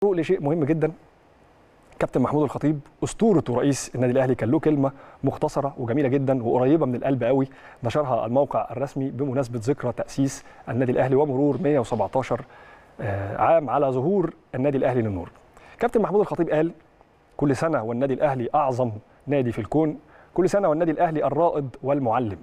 طرق لشيء مهم جدا كابتن محمود الخطيب اسطوره ورئيس النادي الاهلي كان له كلمه مختصره وجميله جدا وقريبه من القلب قوي نشرها الموقع الرسمي بمناسبه ذكرى تاسيس النادي الاهلي ومرور 117 آه، عام على ظهور النادي الاهلي للنور. كابتن محمود الخطيب قال كل سنه والنادي الاهلي اعظم نادي في الكون، كل سنه والنادي الاهلي الرائد والمعلم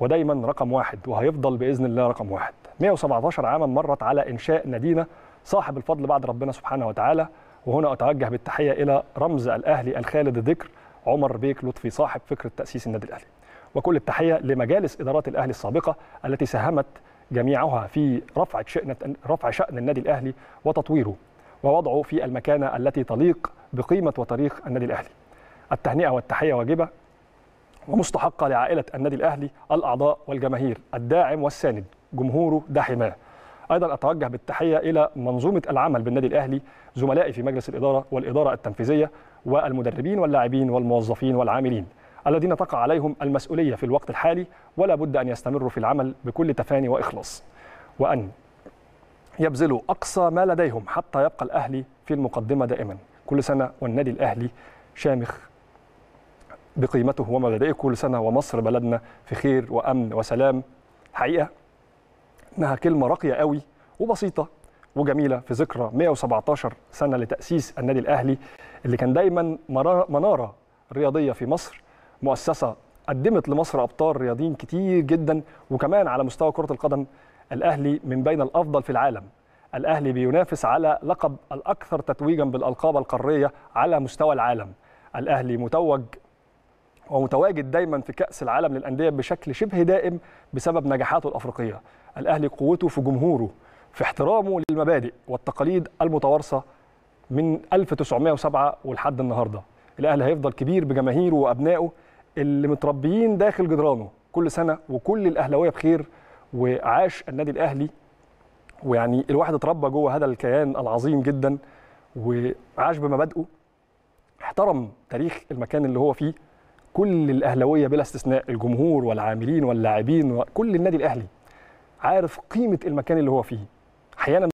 ودايما رقم واحد وهيفضل باذن الله رقم واحد. 117 عاما مرت على انشاء مدينه صاحب الفضل بعد ربنا سبحانه وتعالى وهنا أتوجه بالتحية إلى رمز الأهلي الخالد ذكر عمر بيك لطفي صاحب فكرة تأسيس النادي الأهلي وكل التحية لمجالس إدارات الأهلي السابقة التي ساهمت جميعها في رفع شأن رفع شأن النادي الأهلي وتطويره ووضعه في المكانة التي تليق بقيمة وتاريخ النادي الأهلي التهنئة والتحية واجبة ومستحقة لعائلة النادي الأهلي الأعضاء والجماهير الداعم والساند جمهوره ده حماه ايضا اتوجه بالتحيه الى منظومه العمل بالنادي الاهلي زملائي في مجلس الاداره والاداره التنفيذيه والمدربين واللاعبين والموظفين والعاملين الذين تقع عليهم المسؤوليه في الوقت الحالي ولا بد ان يستمروا في العمل بكل تفاني واخلاص وان يبذلوا اقصى ما لديهم حتى يبقى الاهلي في المقدمه دائما كل سنه والنادي الاهلي شامخ بقيمته ومبادئه كل سنه ومصر بلدنا في خير وامن وسلام حقيقه إنها كلمة راقية قوي وبسيطة وجميلة في ذكرى 117 سنة لتأسيس النادي الأهلي اللي كان دايما منارة رياضية في مصر مؤسسة قدمت لمصر أبطال رياضيين كتير جدا وكمان على مستوى كرة القدم الأهلي من بين الأفضل في العالم الأهلي بينافس على لقب الأكثر تتويجا بالألقاب القارية على مستوى العالم الأهلي متوج ومتواجد دايما في كاس العالم للانديه بشكل شبه دائم بسبب نجاحاته الافريقيه الاهلي قوته في جمهوره في احترامه للمبادئ والتقاليد المتوارثه من 1907 ولحد النهارده الاهلي هيفضل كبير بجماهيره وابنائه اللي متربيين داخل جدرانه كل سنه وكل الاهلاويه بخير وعاش النادي الاهلي ويعني الواحد اتربى جوه هذا الكيان العظيم جدا وعاش بمبادئه احترم تاريخ المكان اللي هو فيه كل الاهلاويه بلا استثناء الجمهور والعاملين واللاعبين كل النادي الاهلي عارف قيمه المكان اللي هو فيه احيانا